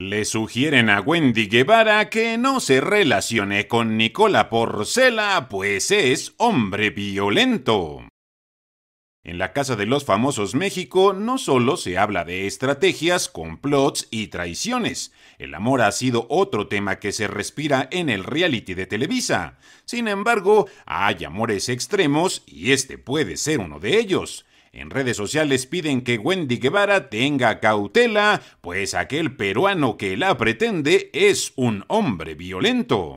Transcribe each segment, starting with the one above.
Le sugieren a Wendy Guevara que no se relacione con Nicola Porcela, pues es hombre violento. En la Casa de los Famosos México no solo se habla de estrategias, complots y traiciones. El amor ha sido otro tema que se respira en el reality de Televisa. Sin embargo, hay amores extremos y este puede ser uno de ellos. En redes sociales piden que Wendy Guevara tenga cautela, pues aquel peruano que la pretende es un hombre violento.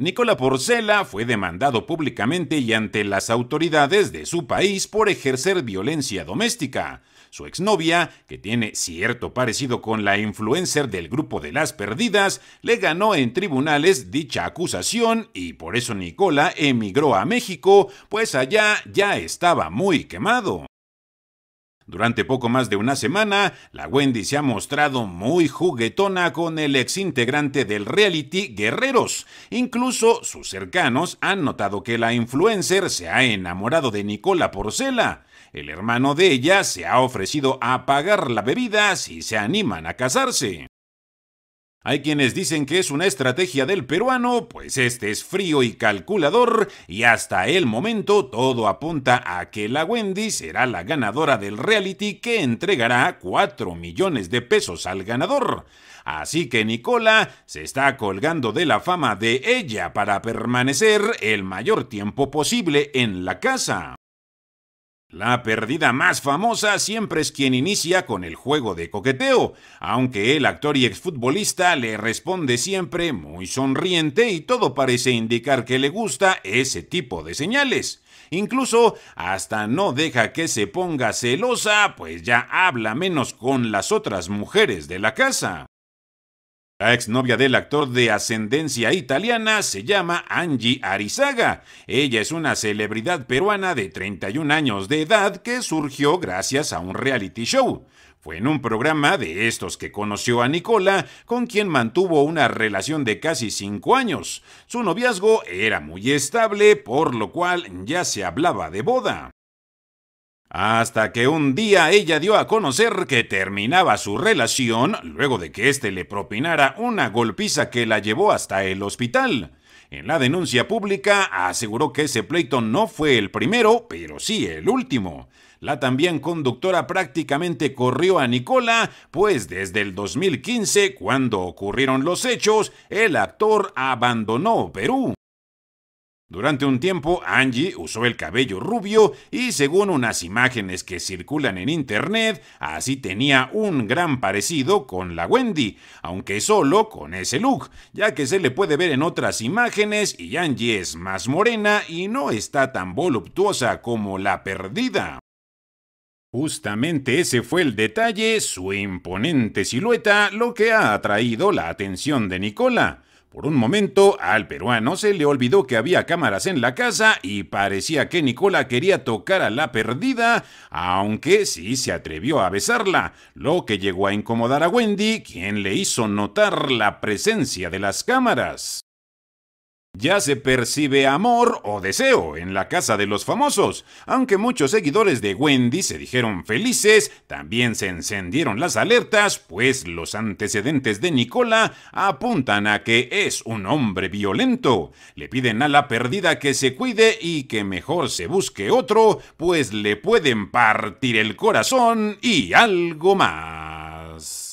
Nicola Porcela fue demandado públicamente y ante las autoridades de su país por ejercer violencia doméstica. Su exnovia, que tiene cierto parecido con la influencer del grupo de las perdidas, le ganó en tribunales dicha acusación y por eso Nicola emigró a México, pues allá ya estaba muy quemado. Durante poco más de una semana, la Wendy se ha mostrado muy juguetona con el exintegrante del reality Guerreros. Incluso sus cercanos han notado que la influencer se ha enamorado de Nicola Porcela. El hermano de ella se ha ofrecido a pagar la bebida si se animan a casarse. Hay quienes dicen que es una estrategia del peruano, pues este es frío y calculador, y hasta el momento todo apunta a que la Wendy será la ganadora del reality que entregará 4 millones de pesos al ganador. Así que Nicola se está colgando de la fama de ella para permanecer el mayor tiempo posible en la casa. La perdida más famosa siempre es quien inicia con el juego de coqueteo, aunque el actor y exfutbolista le responde siempre muy sonriente y todo parece indicar que le gusta ese tipo de señales. Incluso hasta no deja que se ponga celosa, pues ya habla menos con las otras mujeres de la casa. La exnovia del actor de ascendencia italiana se llama Angie Arizaga. Ella es una celebridad peruana de 31 años de edad que surgió gracias a un reality show. Fue en un programa de estos que conoció a Nicola, con quien mantuvo una relación de casi 5 años. Su noviazgo era muy estable, por lo cual ya se hablaba de boda. Hasta que un día ella dio a conocer que terminaba su relación luego de que éste le propinara una golpiza que la llevó hasta el hospital. En la denuncia pública aseguró que ese pleito no fue el primero, pero sí el último. La también conductora prácticamente corrió a Nicola, pues desde el 2015, cuando ocurrieron los hechos, el actor abandonó Perú. Durante un tiempo, Angie usó el cabello rubio y según unas imágenes que circulan en Internet, así tenía un gran parecido con la Wendy, aunque solo con ese look, ya que se le puede ver en otras imágenes y Angie es más morena y no está tan voluptuosa como la perdida. Justamente ese fue el detalle, su imponente silueta, lo que ha atraído la atención de Nicola. Por un momento, al peruano se le olvidó que había cámaras en la casa y parecía que Nicola quería tocar a la perdida, aunque sí se atrevió a besarla, lo que llegó a incomodar a Wendy, quien le hizo notar la presencia de las cámaras. Ya se percibe amor o deseo en la casa de los famosos. Aunque muchos seguidores de Wendy se dijeron felices, también se encendieron las alertas, pues los antecedentes de Nicola apuntan a que es un hombre violento. Le piden a la perdida que se cuide y que mejor se busque otro, pues le pueden partir el corazón y algo más.